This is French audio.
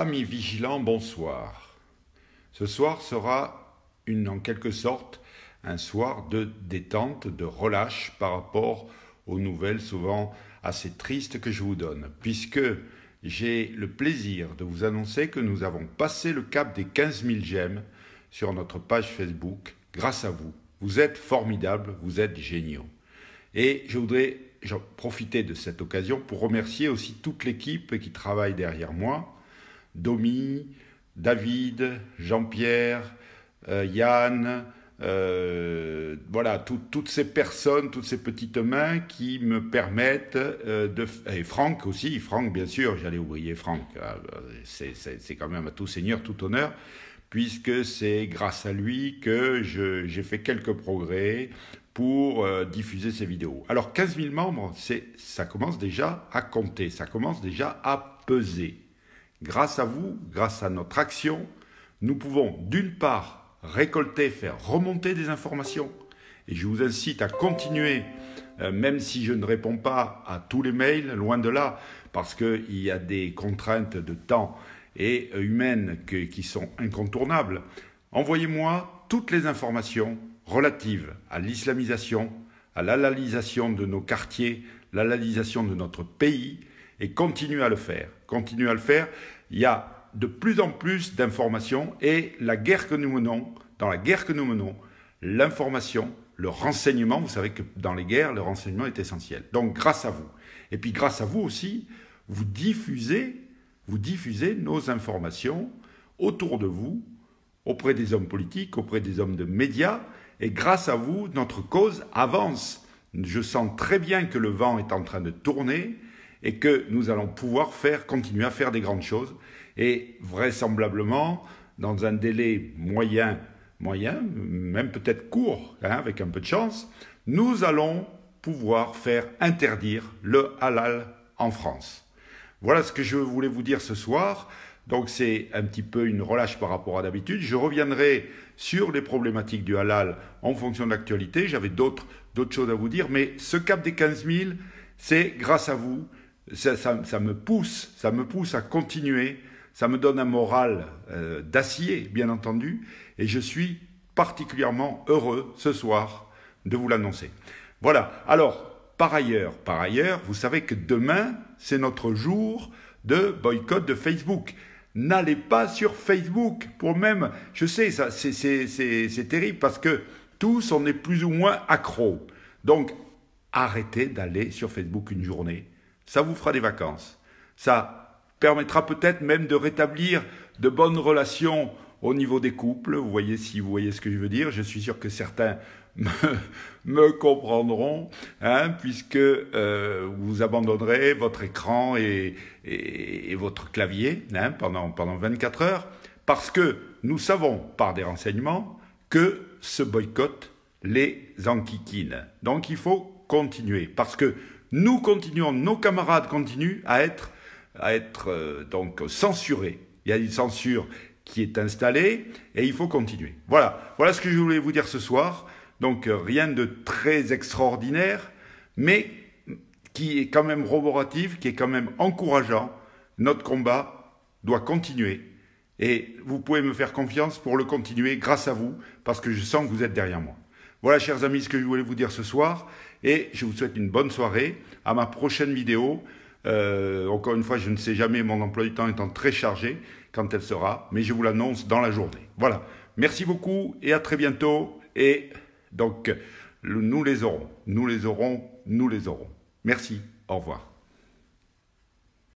Amis vigilants, bonsoir. Ce soir sera une, en quelque sorte un soir de détente, de relâche par rapport aux nouvelles souvent assez tristes que je vous donne, puisque j'ai le plaisir de vous annoncer que nous avons passé le cap des 15 000 j'aime sur notre page Facebook grâce à vous. Vous êtes formidables, vous êtes géniaux. Et je voudrais profiter de cette occasion pour remercier aussi toute l'équipe qui travaille derrière moi, Domi, David, Jean-Pierre, euh, Yann, euh, voilà, toutes ces personnes, toutes ces petites mains qui me permettent euh, de... Et Franck aussi, Franck bien sûr, j'allais oublier Franck, ah, c'est quand même à tout seigneur, tout honneur, puisque c'est grâce à lui que j'ai fait quelques progrès pour diffuser ces vidéos. Alors 15 000 membres, ça commence déjà à compter, ça commence déjà à peser. Grâce à vous, grâce à notre action, nous pouvons d'une part récolter, faire remonter des informations. Et je vous incite à continuer, euh, même si je ne réponds pas à tous les mails, loin de là, parce qu'il y a des contraintes de temps et euh, humaines qui sont incontournables. Envoyez-moi toutes les informations relatives à l'islamisation, à l'alalisation de nos quartiers, l'alalisation de notre pays, et continue à le faire. Continue à le faire. Il y a de plus en plus d'informations et la guerre que nous menons, dans la guerre que nous menons, l'information, le renseignement, vous savez que dans les guerres, le renseignement est essentiel. Donc grâce à vous. Et puis grâce à vous aussi, vous diffusez, vous diffusez nos informations autour de vous, auprès des hommes politiques, auprès des hommes de médias, et grâce à vous, notre cause avance. Je sens très bien que le vent est en train de tourner, et que nous allons pouvoir faire, continuer à faire des grandes choses. Et vraisemblablement, dans un délai moyen, moyen, même peut-être court, hein, avec un peu de chance, nous allons pouvoir faire interdire le halal en France. Voilà ce que je voulais vous dire ce soir. Donc c'est un petit peu une relâche par rapport à d'habitude. Je reviendrai sur les problématiques du halal en fonction de l'actualité. J'avais d'autres choses à vous dire, mais ce cap des 15 000, c'est grâce à vous, ça, me pousse, ça me pousse à continuer, ça me donne un moral euh, d'acier, bien entendu, et je suis particulièrement heureux ce soir de vous l'annoncer. Voilà. Alors, par ailleurs, par ailleurs, vous savez que demain, c'est notre jour de boycott de Facebook. N'allez pas sur Facebook pour même, je sais, c'est terrible parce que tous, on est plus ou moins accro. Donc, arrêtez d'aller sur Facebook une journée ça vous fera des vacances. Ça permettra peut-être même de rétablir de bonnes relations au niveau des couples. Vous voyez si vous voyez ce que je veux dire. Je suis sûr que certains me, comprendront, hein, puisque euh, vous abandonnerez votre écran et, et, votre clavier hein, pendant, pendant 24 heures, parce que nous savons par des renseignements que ce boycott les enquiquine. Donc il faut continuer, parce que nous continuons, nos camarades continuent à être, à être euh, donc censurés. Il y a une censure qui est installée et il faut continuer. Voilà, voilà ce que je voulais vous dire ce soir. Donc euh, rien de très extraordinaire, mais qui est quand même roboratif, qui est quand même encourageant. Notre combat doit continuer. Et vous pouvez me faire confiance pour le continuer grâce à vous, parce que je sens que vous êtes derrière moi. Voilà, chers amis, ce que je voulais vous dire ce soir. Et je vous souhaite une bonne soirée. À ma prochaine vidéo. Euh, encore une fois, je ne sais jamais, mon emploi du temps étant très chargé quand elle sera, mais je vous l'annonce dans la journée. Voilà. Merci beaucoup et à très bientôt. Et donc, nous les aurons. Nous les aurons. Nous les aurons. Merci. Au revoir.